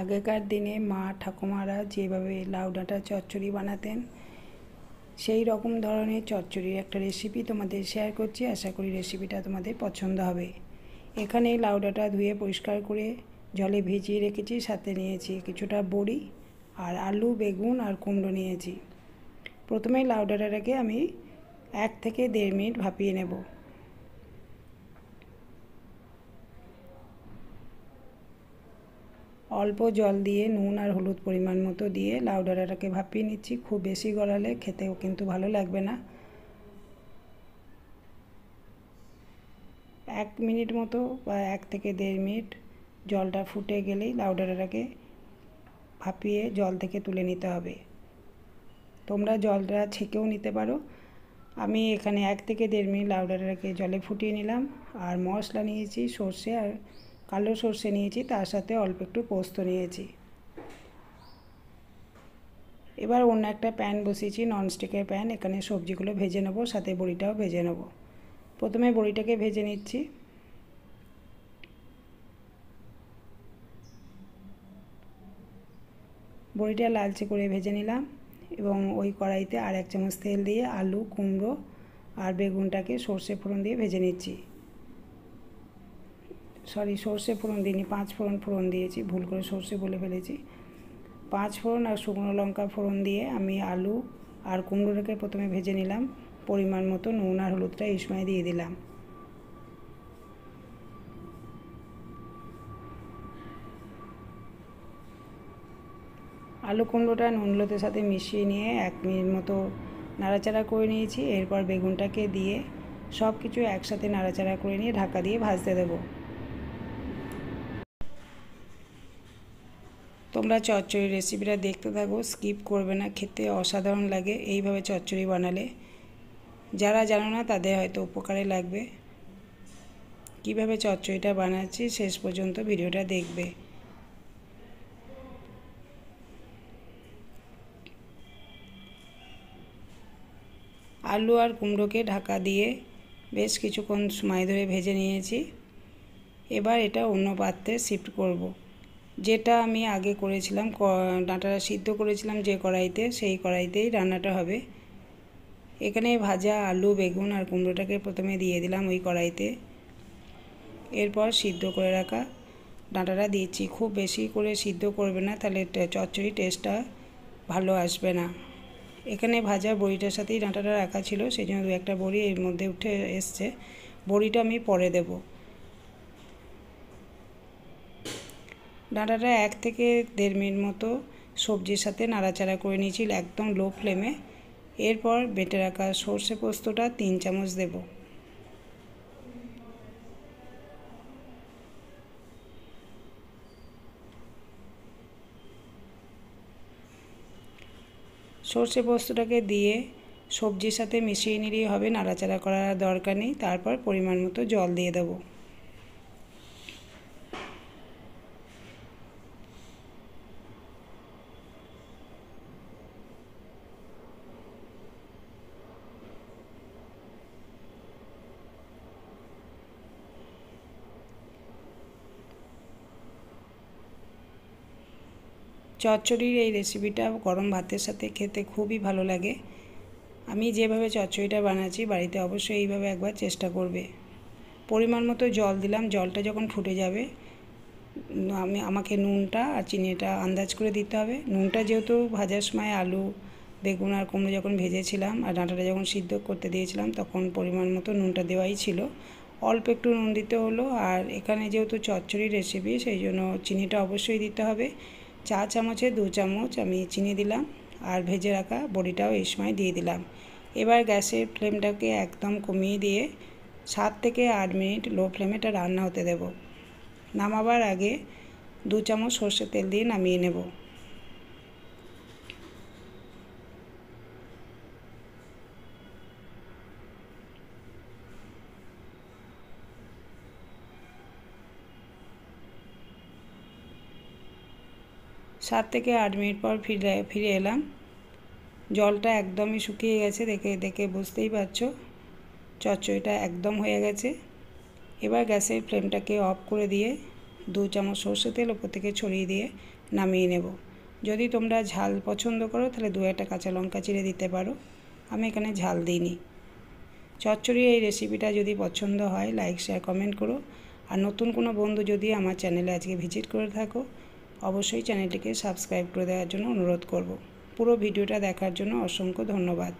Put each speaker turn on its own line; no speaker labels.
আগেকার দিনে মা ঠাকুমারা যেভাবে লাউ ডাঁটা চচ্চড়ি বানাতেন সেই রকম ধরনের চচ্চড়ির একটা রেসিপি তোমাদের শেয়ার করছি আশা করি রেসিপিটা তোমাদের পছন্দ হবে এখানে লাউ ডাঁটা ধুয়ে পরিষ্কার করে জলে ভিজিয়ে রেখেছি সাথে নিয়েছি কিছুটা বড়ি আর আলু বেগুন আর কুমড়ো নিয়েছি প্রথমে লাউ ডাঁটাটাকে আমি এক থেকে দেড় মিনিট ভাপিয়ে নেব অল্প জল দিয়ে নুন আর হলুদ পরিমাণ মতো দিয়ে লাউ ডাঁটাটাকে ভাপিয়ে নিচ্ছি খুব বেশি গড়ালে খেতেও কিন্তু ভালো লাগবে না এক মিনিট মতো বা এক থেকে দেড় মিনিট জলটা ফুটে গেলেই লাউ ডাঁটাটাকে ভাপিয়ে জল থেকে তুলে নিতে হবে তোমরা জলটা ছেঁকেও নিতে পারো আমি এখানে এক থেকে দেড় মিনিট লাউ ডাঁটাটাকে জলে ফুটিয়ে নিলাম আর মশলা নিয়েছি সর্ষে আর কালো সর্ষে নিয়েছি তার সাথে অল্প একটু পোস্ত নিয়েছি এবার অন্য একটা প্যান বসিয়েছি ননস্টিকের প্যান এখানে সবজিগুলো ভেজে নেব সাথে বড়িটাও ভেজে নেব প্রথমে বড়িটাকে ভেজে নিচ্ছি বড়িটা লালচে করে ভেজে নিলাম এবং ওই কড়াইতে আর এক চামচ তেল দিয়ে আলু কুমড়ো আর বেগুনটাকে সর্ষে ফোড়ন দিয়ে ভেজে নিচ্ছি সরি সর্ষে ফোড়ন দিইনি পাঁচ ফোড়ন ফোড়ন দিয়েছি ভুল করে সর্ষে বলে ফেলেছি পাঁচ ফোড়ন আর শুকনো লঙ্কা ফোড়ন দিয়ে আমি আলু আর কুমড়োটাকে প্রথমে ভেজে নিলাম পরিমাণ মতো নুন আর হলুদটা এই সময় দিয়ে দিলাম আলু কুমড়োটা নুন হলুদের সাথে মিশিয়ে নিয়ে এক মিনিট মতো নাড়াচাড়া করে নিয়েছি এরপর বেগুনটাকে দিয়ে সব কিছু একসাথে নাড়াচাড়া করে নিয়ে ঢাকা দিয়ে ভাজতে দেবো তোমরা চচ্চড়ি রেসিপিটা দেখতে থাকো স্কিপ করবে না খেতে অসাধারণ লাগে এইভাবে চচ্চড়ি বানালে যারা জানো না তাদের হয়তো উপকারে লাগবে কিভাবে চচ্চড়িটা বানাচ্ছি শেষ পর্যন্ত ভিডিওটা দেখবে আলু আর কুমড়োকে ঢাকা দিয়ে বেশ কিছুক্ষণ সময় ধরে ভেজে নিয়েছি এবার এটা অন্য পাত্রে শিফট করবো যেটা আমি আগে করেছিলাম ডাঁটাটা সিদ্ধ করেছিলাম যে কড়াইতে সেই কড়াইতেই রান্নাটা হবে এখানে ভাজা আলু বেগুন আর কুমড়োটাকে প্রথমে দিয়ে দিলাম ওই কড়াইতে এরপর সিদ্ধ করে রাখা ডাঁটাটা দিয়েছি খুব বেশি করে সিদ্ধ করবে না তাহলে চচ্চড়ি টেস্টটা ভালো আসবে না এখানে ভাজা বড়িটার সাথেই ডাঁটাটা রাখা ছিল সেই জন্য দু একটা বড়ি এর মধ্যে উঠে এসছে বড়িটা আমি পরে দেবো ডাঁটাটা এক থেকে দেড় মিনিট মতো সবজির সাথে নাড়াচাড়া করে নিয়েছিল একদম লো ফ্লেমে এরপর বেটে রাখা সর্ষে পোস্তটা তিন চামচ দেব সর্ষে পোস্তটাকে দিয়ে সবজির সাথে মিশিয়ে নিলেই হবে নাড়াচাড়া করার দরকার নেই তারপর পরিমাণ মতো জল দিয়ে দেবো চচ্চড়ির এই রেসিপিটা গরম ভাতের সাথে খেতে খুবই ভালো লাগে আমি যেভাবে চচ্চড়িটা বানাচ্ছি বাড়িতে অবশ্যই এইভাবে একবার চেষ্টা করবে পরিমাণ মতো জল দিলাম জলটা যখন ফুটে যাবে আমি আমাকে নুনটা আর চিনিটা আন্দাজ করে দিতে হবে নুনটা যেহেতু ভাজার সময় আলু বেগুন আর কুমড়ো যখন ভেজেছিলাম আর ডাঁটাটা যখন সিদ্ধ করতে দিয়েছিলাম তখন পরিমাণ মতো নুনটা দেওয়াই ছিল অল্প একটু নুন দিতে হলো আর এখানে যেহেতু চচ্চড়ির রেসিপি সেই জন্য চিনিটা অবশ্যই দিতে হবে চা চামচে দু চামচ আমি চিনি দিলাম আর ভেজে রাখা বড়িটাও এই সময় দিয়ে দিলাম এবার গ্যাসের ফ্লেমটাকে একদম কমিয়ে দিয়ে সাত থেকে আট মিনিট লো ফ্লেমে এটা রান্না হতে দেব নামাবার আগে দু চামচ সর্ষের তেল দিয়ে নামিয়ে নেব সাত থেকে আট মিনিট পর ফিরে ফিরে এলাম জলটা একদমই শুকিয়ে গেছে দেখে দেখে বুঝতেই পারছো চচ্চড়িটা একদম হয়ে গেছে এবার গ্যাসের ফ্লেমটাকে অফ করে দিয়ে দু চামচ সর্ষে তেল ওপর থেকে ছড়িয়ে দিয়ে নামিয়ে নেব যদি তোমরা ঝাল পছন্দ করো তাহলে দু একটা কাঁচা লঙ্কা চিড়ে দিতে পারো আমি এখানে ঝাল দিইনি চচ্চড়ির এই রেসিপিটা যদি পছন্দ হয় লাইক শেয়ার কমেন্ট করো আর নতুন কোনো বন্ধু যদি আমার চ্যানেলে আজকে ভিজিট করে থাকো অবশ্যই চ্যানেলটিকে সাবস্ক্রাইব করে দেওয়ার জন্য অনুরোধ করব পুরো ভিডিওটা দেখার জন্য অসংখ্য ধন্যবাদ